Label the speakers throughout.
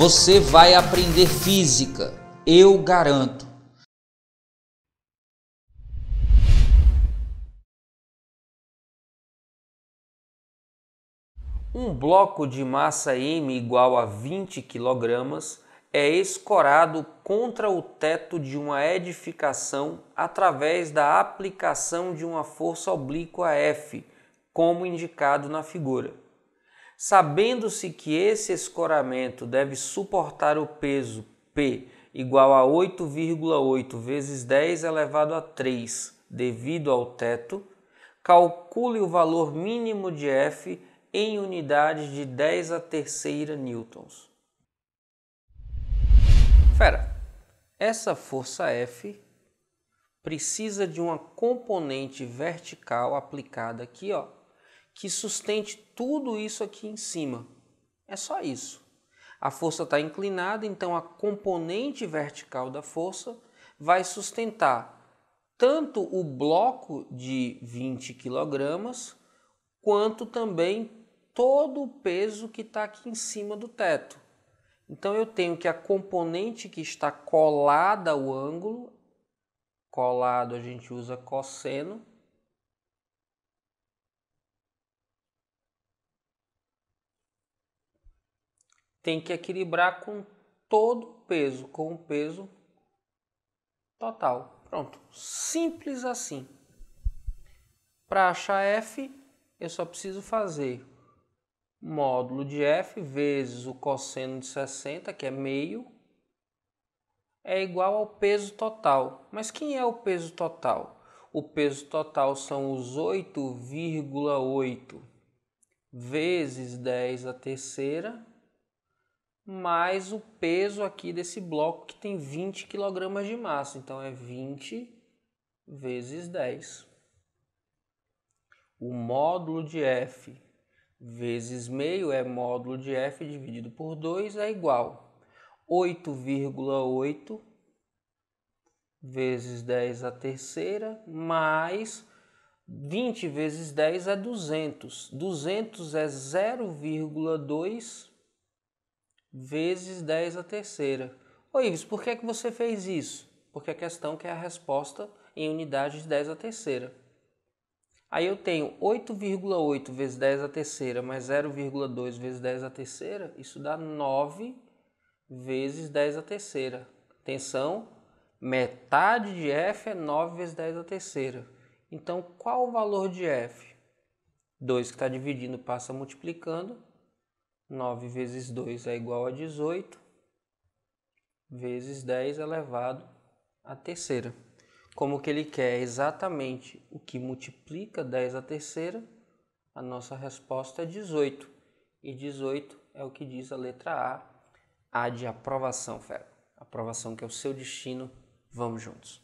Speaker 1: Você vai aprender física, eu garanto. Um bloco de massa M igual a 20 kg é escorado contra o teto de uma edificação através da aplicação de uma força oblíqua F, como indicado na figura. Sabendo-se que esse escoramento deve suportar o peso P igual a 8,8 vezes 10 elevado a 3 devido ao teto, calcule o valor mínimo de F em unidades de 10 a terceira newtons. Fera, essa força F precisa de uma componente vertical aplicada aqui, ó, que sustente tudo isso aqui em cima. É só isso. A força está inclinada, então a componente vertical da força vai sustentar tanto o bloco de 20 kg, quanto também todo o peso que está aqui em cima do teto. Então eu tenho que a componente que está colada ao ângulo, colado a gente usa cosseno, tem que equilibrar com todo o peso, com o peso total. Pronto, simples assim. Para achar F, eu só preciso fazer módulo de f vezes o cosseno de 60, que é meio, é igual ao peso total. Mas quem é o peso total? O peso total são os 8,8 vezes 10 a terceira mais o peso aqui desse bloco que tem 20 kg de massa. Então é 20 vezes 10. O módulo de F vezes meio é módulo de F dividido por 2 é igual 8,8 vezes 10 a terceira mais 20 vezes 10 é 200. 200 é 0,2 vezes 10 a terceira. Ô Ives, por que, é que você fez isso? Porque a questão quer é a resposta em unidades de 10 a terceira. Aí eu tenho 8,8 vezes 10 a terceira mais 0,2 vezes 10 a terceira, isso dá 9 vezes 10 a terceira. Atenção, metade de f é 9 vezes 10 a terceira. Então, qual o valor de f? 2 que está dividindo passa multiplicando, 9 vezes 2 é igual a 18, vezes 10 elevado é à terceira. Como que ele quer exatamente o que multiplica 10 à terceira, a nossa resposta é 18. E 18 é o que diz a letra A, A de aprovação, fera. Aprovação que é o seu destino. Vamos juntos.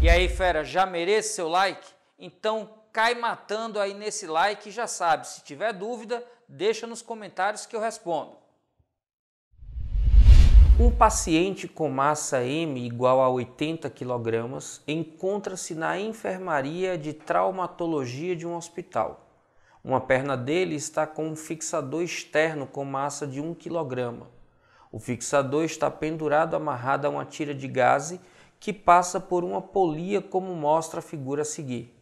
Speaker 1: E aí, fera, já merece seu like? Então cai matando aí nesse like e já sabe, se tiver dúvida, deixa nos comentários que eu respondo. Um paciente com massa M igual a 80 kg encontra-se na enfermaria de traumatologia de um hospital. Uma perna dele está com um fixador externo com massa de 1 kg. O fixador está pendurado amarrado a uma tira de gaze que passa por uma polia, como mostra a figura a seguir.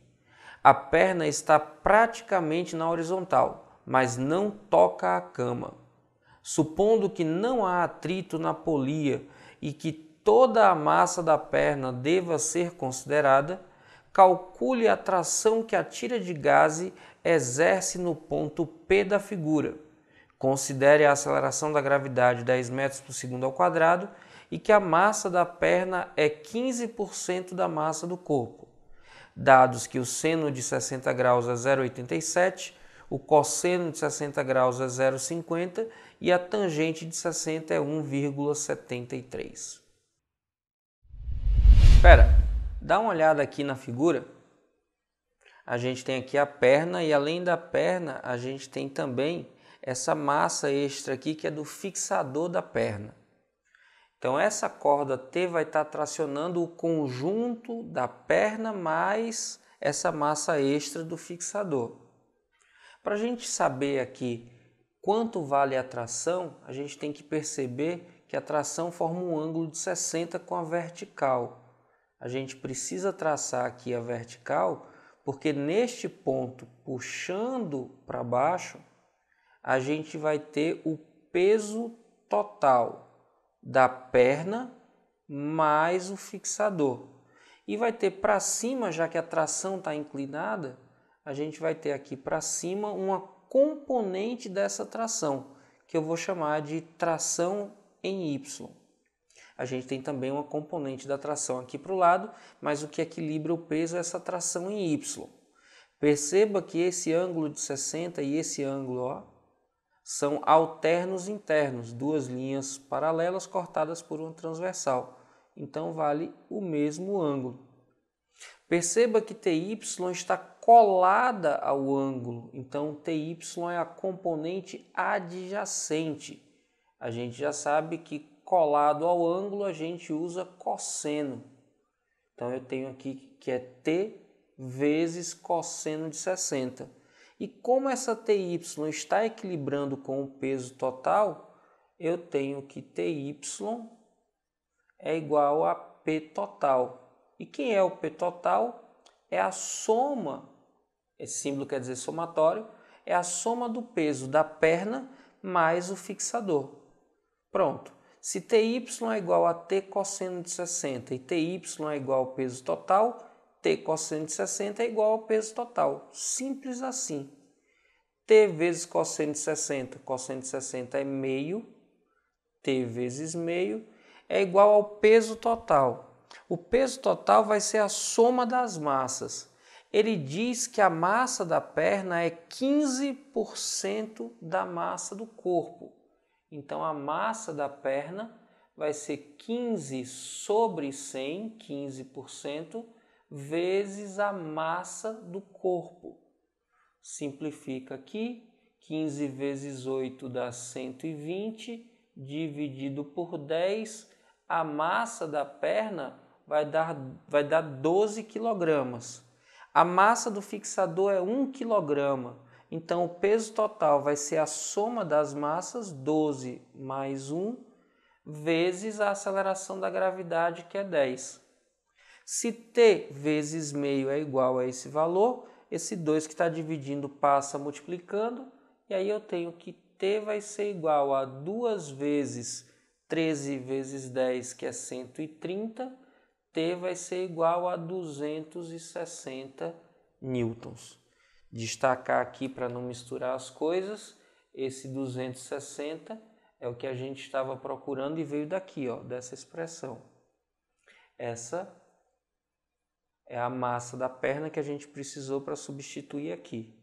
Speaker 1: A perna está praticamente na horizontal, mas não toca a cama. Supondo que não há atrito na polia e que toda a massa da perna deva ser considerada, calcule a tração que a tira de gase exerce no ponto P da figura. Considere a aceleração da gravidade 10 metros por segundo ao quadrado e que a massa da perna é 15% da massa do corpo. Dados que o seno de 60 graus é 0,87, o cosseno de 60 graus é 0,50 e a tangente de 60 é 1,73. Espera, dá uma olhada aqui na figura. A gente tem aqui a perna e além da perna, a gente tem também essa massa extra aqui que é do fixador da perna. Então essa corda T vai estar tracionando o conjunto da perna mais essa massa extra do fixador. Para a gente saber aqui quanto vale a tração, a gente tem que perceber que a tração forma um ângulo de 60 com a vertical. A gente precisa traçar aqui a vertical porque neste ponto, puxando para baixo, a gente vai ter o peso total da perna mais o fixador. E vai ter para cima, já que a tração está inclinada, a gente vai ter aqui para cima uma componente dessa tração, que eu vou chamar de tração em Y. A gente tem também uma componente da tração aqui para o lado, mas o que equilibra o peso é essa tração em Y. Perceba que esse ângulo de 60 e esse ângulo ó, são alternos internos, duas linhas paralelas cortadas por uma transversal. Então vale o mesmo ângulo. Perceba que TY está colada ao ângulo. Então, TY é a componente adjacente. A gente já sabe que colado ao ângulo a gente usa cosseno. Então, eu tenho aqui que é T vezes cosseno de 60. E como essa TY está equilibrando com o peso total, eu tenho que TY é igual a P total. E quem é o P total? É a soma esse símbolo quer dizer somatório, é a soma do peso da perna mais o fixador. Pronto. Se TY é igual a T cosseno de 60 e TY é igual ao peso total, T cosseno de 60 é igual ao peso total. Simples assim. T vezes cosseno de 60, cosseno de 60 é meio, T vezes meio, é igual ao peso total. O peso total vai ser a soma das massas ele diz que a massa da perna é 15% da massa do corpo. Então a massa da perna vai ser 15 sobre 100, 15%, vezes a massa do corpo. Simplifica aqui, 15 vezes 8 dá 120, dividido por 10, a massa da perna vai dar, vai dar 12 quilogramas. A massa do fixador é 1 kg, então o peso total vai ser a soma das massas, 12 mais 1, vezes a aceleração da gravidade, que é 10. Se t vezes meio é igual a esse valor, esse 2 que está dividindo passa multiplicando, e aí eu tenho que t vai ser igual a 2 vezes 13 vezes 10, que é 130, T vai ser igual a 260 newtons. Destacar aqui para não misturar as coisas, esse 260 é o que a gente estava procurando e veio daqui, ó, dessa expressão. Essa é a massa da perna que a gente precisou para substituir aqui.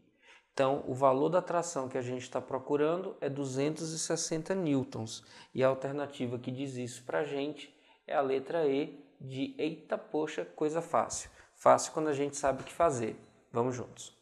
Speaker 1: Então, o valor da tração que a gente está procurando é 260 newtons. E a alternativa que diz isso para a gente é a letra E, de eita, poxa, coisa fácil. Fácil quando a gente sabe o que fazer. Vamos juntos.